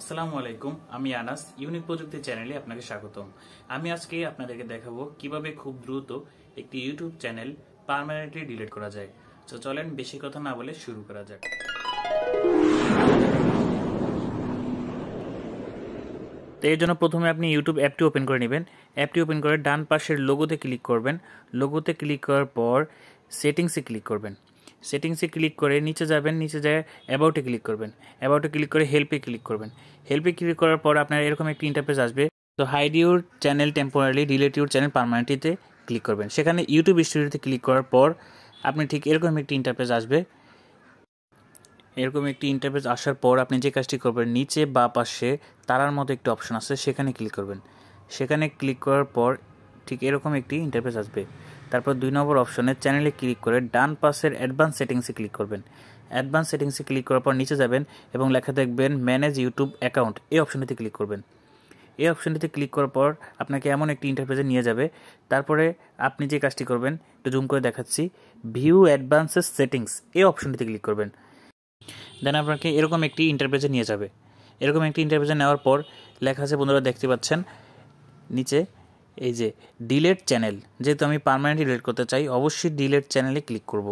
আসসালামু আলাইকুম আমি আনাস ইউনিক প্রযুক্তি চ্যানেলে আপনাকে স্বাগতম আমি আজকে আপনাদেরকে দেখাবো কিভাবে খুব দ্রুত একটি ইউটিউব চ্যানেল পারমানেন্টলি ডিলিট করা যায় তো চলেন বেশি কথা না বলে শুরু করা যাক তো এর জন্য প্রথমে আপনি ইউটিউব অ্যাপটি ওপেন করে নেবেন অ্যাপটি ওপেন করে ডান পাশের লোগোতে ক্লিক করবেন লোগোতে ক্লিক করার পর সেটিংসে ক্লিক করবেন সেটিংসে ক্লিক করে নিচে যাবেন নিচে যায় অ্যাবাউটে ক্লিক করবেন অ্যাবাউটে ক্লিক করে হেল্পে ক্লিক করবেন হেল্পে ক্লিক করার পর আপনার এরকম একটি ইন্টারফেস আসবে তো hide your channel temporary delete your channel পারমানেন্টিতে ক্লিক করবেন সেখানে ইউটিউব স্টুডিওতে ক্লিক করার পর আপনি ঠিক এরকম একটি ইন্টারফেস আসবে এরকম একটি ইন্টারফেস আসার পর আপনি যে কাজটি করবেন নিচে বা পাশে তারার মতো একটি অপশন আছে সেখানে ক্লিক করবেন সেখানে ক্লিক করার পর ঠিক এরকম একটি ইন্টারফেস আসবে তারপর দুই নম্বর অপশনে চ্যানেলে ক্লিক করে ডান পাশের অ্যাডভান্স সেটিংসে ক্লিক করবেন অ্যাডভান্স সেটিংসে ক্লিক করার পর নিচে যাবেন এবং লেখা দেখবেন ম্যানেজ ইউটিউব অ্যাকাউন্ট এই অপশনটিতে ক্লিক করবেন এই অপশনটিতে ক্লিক করার পর আপনাকে এমন একটি ইন্টারফেসে নিয়ে যাবে তারপরে আপনি যে কাজটি করবেন একটু জুম করে দেখাচ্ছি ভিউ অ্যাডভান্সেস সেটিংস এই অপশনটিতে ক্লিক করবেন দেন আপনাকে এরকম একটি ইন্টারপ্রেজে নিয়ে যাবে এরকম একটি ইন্টারপ্রেজে নেওয়ার পর লেখা আছে বন্ধুরা দেখতে পাচ্ছেন নিচে এই যে ডিলেট চ্যানেল যেহেতু আমি পারমানেন্ট ডিলেট করতে চাই অবশ্যই ডিলেট চ্যানেলে ক্লিক করব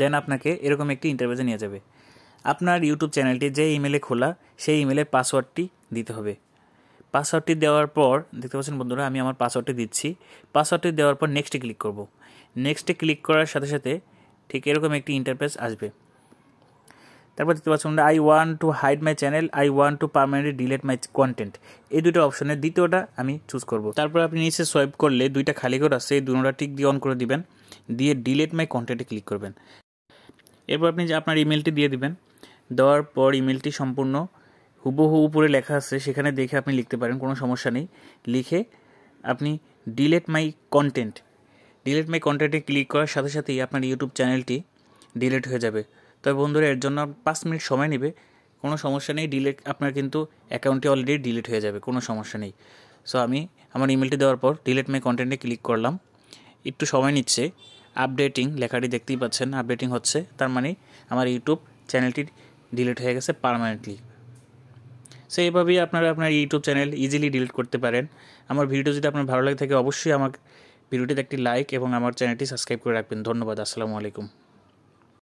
দেন আপনাকে এরকম একটি ইন্টারভিউতে নিয়ে যাবে আপনার ইউটিউব চ্যানেলটি যে ইমেলে খোলা সেই ইমেলে পাসওয়ার্ডটি দিতে হবে পাসওয়ার্ডটি দেওয়ার পর দেখতে পাচ্ছেন বন্ধুরা আমি আমার পাসওয়ার্ডটি দিচ্ছি পাসওয়ার্ডটি দেওয়ার পর নেক্সটে ক্লিক করব নেক্সটে ক্লিক করার সাথে সাথে ঠিক এরকম একটি ইন্টারফেস আসবে তারপর দেখতে পাচ্ছ আমরা I want to hide my channel I want to permanently delete my content এই দুটো অপশনের দ্বিতীয়টা আমি চুজ করব তারপর আপনি নিচে সোয়েপ করলে দুইটা খালি করে আসছে এই দুটা টিক দিয়ে অন করে দিবেন দিয়ে ডিলেট মাই কন্টেন্টে ক্লিক করবেন এরপর আপনি যে আপনার ইমেলটি দিয়ে দিবেন দেওয়ার পর ইমেলটি সম্পূর্ণ হুবহু উপরে লেখা আছে সেখানে দেখে আপনি লিখতে পারেন কোনো সমস্যা নেই লিখে আপনি delete my content delete my কন্টেন্টে ক্লিক করার সাথে সাথেই আপনার ইউটিউব চ্যানেলটি ডিলেট হয়ে যাবে তবে বন্ধুরা এর জন্য পাঁচ মিনিট সময় নেবে কোনো সমস্যা নেই ডিলেট আপনার কিন্তু অ্যাকাউন্টটি অলরেডি ডিলিট হয়ে যাবে কোনো সমস্যা নেই সো আমি আমার ইমেলটি দেওয়ার পর ডিলেট মাই কন্টেন্টে ক্লিক করলাম একটু সময় নিচ্ছে আপডেটিং লেখাটি দেখতেই পাচ্ছেন আপডেটিং হচ্ছে তার মানে আমার ইউটিউব চ্যানেলটি ডিলিট হয়ে গেছে পারমানেন্টলি সো এইভাবেই আপনারা আপনার ইউটিউব চ্যানেল ইজিলি ডিলিট করতে পারেন আমার ভিডিও যদি আপনার ভালো লাগে থাকে অবশ্যই আমার ভিডিওটিতে একটি লাইক এবং আমার চ্যানেলটি সাবস্ক্রাইব করে রাখবেন ধন্যবাদ আসসালামু আলাইকুম